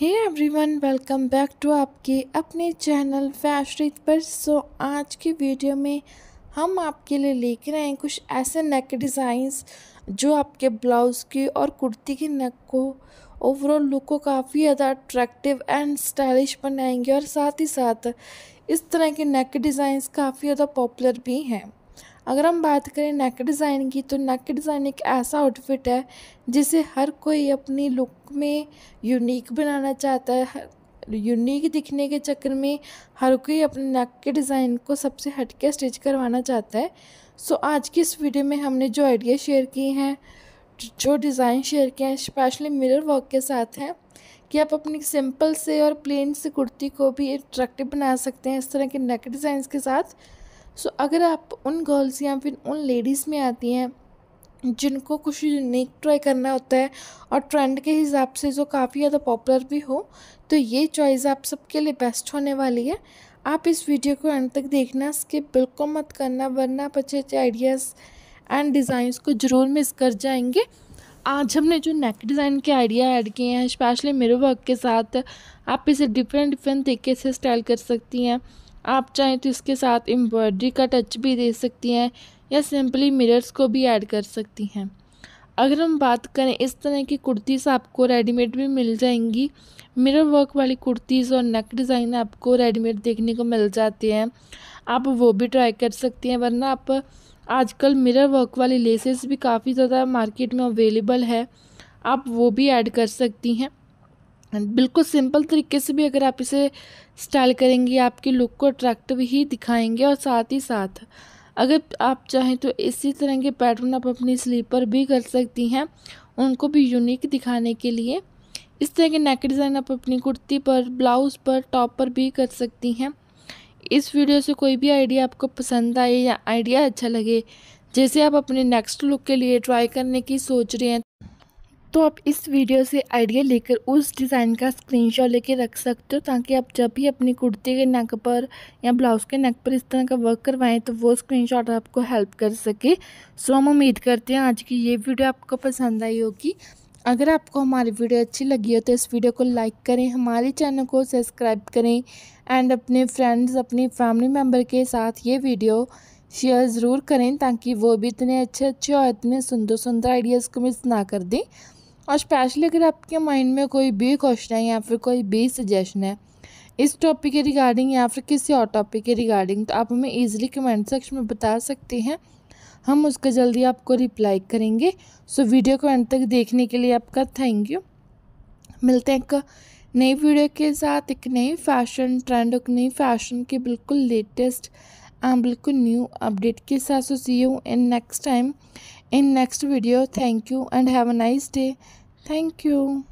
hey everyone welcome back to आपके अपने channel फैशरीत पर सो आज की वीडियो में हम आपके लिए लेके रहे हैं कुछ ऐसे नेक डिज़ाइंस जो आपके ब्लाउज़ की और कुर्ती के नेक को ओवरऑल लुक को काफ़ी ज़्यादा अट्रैक्टिव एंड स्टाइलिश बनाएंगे और साथ ही साथ इस तरह के नेक डिज़ाइंस काफ़ी ज़्यादा पॉपुलर भी हैं अगर हम बात करें नेक डिज़ाइन की तो नेक डिज़ाइन एक ऐसा आउटफिट है जिसे हर कोई अपनी लुक में यूनिक बनाना चाहता है यूनिक दिखने के चक्कर में हर कोई अपने नेक के डिज़ाइन को सबसे हटके स्टिच करवाना चाहता है सो so, आज की इस वीडियो में हमने जो आइडिया शेयर किए हैं जो डिज़ाइन शेयर किए हैं स्पेशली मिरर वर्क के साथ हैं कि आप अपनी सिंपल से और प्लेन से कुर्ती को भी अट्रैक्टिव बना सकते हैं इस तरह के नेक डिज़ाइन के साथ सो so, अगर आप उन गर्ल्स या फिर उन लेडीज़ में आती हैं जिनको कुछ यूनिक ट्राई करना होता है और ट्रेंड के हिसाब से जो काफ़ी ज़्यादा पॉपुलर भी हो तो ये चॉइस आप सबके लिए बेस्ट होने वाली है आप इस वीडियो को एंड तक देखना स्किप बिल्कुल मत करना वरना अच्छे अच्छे आइडियाज़ एंड डिज़ाइंस को ज़रूर मिस कर जाएंगे आज हमने जो नेक डिज़ाइन के आइडिया ऐड किए हैं स्पेशली मेरे वर्क के साथ आप इसे डिफरेंट डिफरेंट तरीके से स्टाइल कर सकती हैं आप चाहें तो इसके साथ एम्ब्रॉयडरी का टच भी दे सकती हैं या सिंपली मिरर्स को भी ऐड कर सकती हैं अगर हम बात करें इस तरह की कुर्तीज़ आपको रेडीमेड भी मिल जाएंगी मिरर वर्क वाली कुर्तीज़ और नेक डिज़ाइन आपको रेडीमेड देखने को मिल जाते हैं आप वो भी ट्राई कर सकती हैं वरना आप आजकल मिरर वर्क वाली लेसेस भी काफ़ी ज़्यादा मार्केट में अवेलेबल है आप वो भी ऐड कर सकती हैं बिल्कुल सिंपल तरीके से भी अगर आप इसे स्टाइल करेंगे आपकी लुक को अट्रैक्टिव ही दिखाएंगे और साथ ही साथ अगर आप चाहें तो इसी तरह के पैटर्न आप अपनी स्लीपर भी कर सकती हैं उनको भी यूनिक दिखाने के लिए इस तरह के नेक डिज़ाइन आप अपनी कुर्ती पर ब्लाउज़ पर टॉप पर भी कर सकती हैं इस वीडियो से कोई भी आइडिया आपको पसंद आए या आइडिया अच्छा लगे जैसे आप अपने नेक्स्ट लुक के लिए ट्राई करने की सोच रहे हैं तो आप इस वीडियो से आइडिया लेकर उस डिज़ाइन का स्क्रीनशॉट लेके रख सकते हो ताकि आप जब भी अपनी कुर्ती के नेक पर या ब्लाउज़ के नेक पर इस तरह का वर्क करवाएं तो वो स्क्रीनशॉट आपको हेल्प कर सके सो हम उम्मीद करते हैं आज की ये वीडियो आपको पसंद आई होगी अगर आपको हमारी वीडियो अच्छी लगी हो तो इस वीडियो को लाइक करें हमारे चैनल को सब्सक्राइब करें एंड अपने फ्रेंड्स अपनी फैमिली मेम्बर के साथ ये वीडियो शेयर ज़रूर करें ताकि वो भी इतने अच्छे अच्छे और इतने सुंदर सुंदर आइडियाज़ को मिस ना कर दें और स्पेशली अगर आपके माइंड में कोई भी क्वेश्चन है या फिर कोई भी सजेशन है इस टॉपिक के रिगार्डिंग या फिर किसी और टॉपिक के रिगार्डिंग तो आप हमें ईजिली कमेंट सेक्शन में बता सकते हैं हम उसका जल्दी आपको रिप्लाई करेंगे सो वीडियो को एंड तक देखने के लिए आपका थैंक यू मिलते हैं एक नई वीडियो के साथ एक नई फैशन ट्रेंड एक नई फैशन के बिल्कुल लेटेस्ट एंड बिल्कुल न्यू अपडेट के साथ so see you in next time in next video thank you and have a nice day thank you